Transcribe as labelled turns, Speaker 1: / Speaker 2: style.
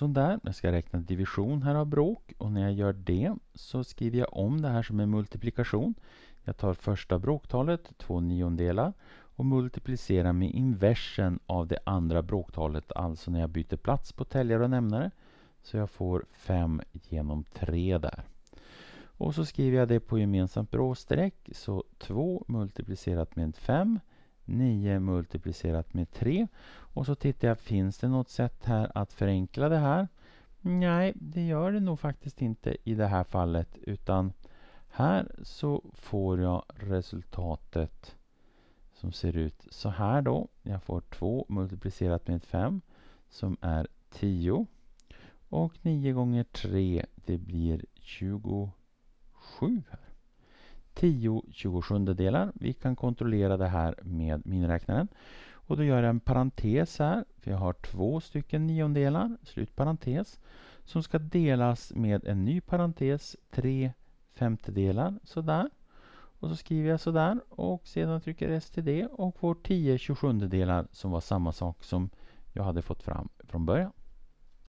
Speaker 1: Sådär, nu ska räkna division här av bråk och när jag gör det så skriver jag om det här som en multiplikation. Jag tar första bråktalet, två niondelar, och multiplicerar med inversen av det andra bråktalet, alltså när jag byter plats på täljare och nämnare. Så jag får 5 genom 3 där. Och så skriver jag det på gemensamt bråkstreck, så 2 multiplicerat med 5 9 multiplicerat med 3. Och så tittar jag, finns det något sätt här att förenkla det här? Nej, det gör det nog faktiskt inte i det här fallet utan här så får jag resultatet som ser ut så här då. Jag får 2 multiplicerat med 5 som är 10. Och 9 gånger 3 det blir 27 här. 10 27 delar. Vi kan kontrollera det här med miniräknaren. Och då gör jag en parentes här, för jag har två stycken niondelar, slutparentes, som ska delas med en ny parentes, tre femtedelar, sådär. Och så skriver jag sådär och sedan trycker jag STD och får 10 27 delar som var samma sak som jag hade fått fram från början.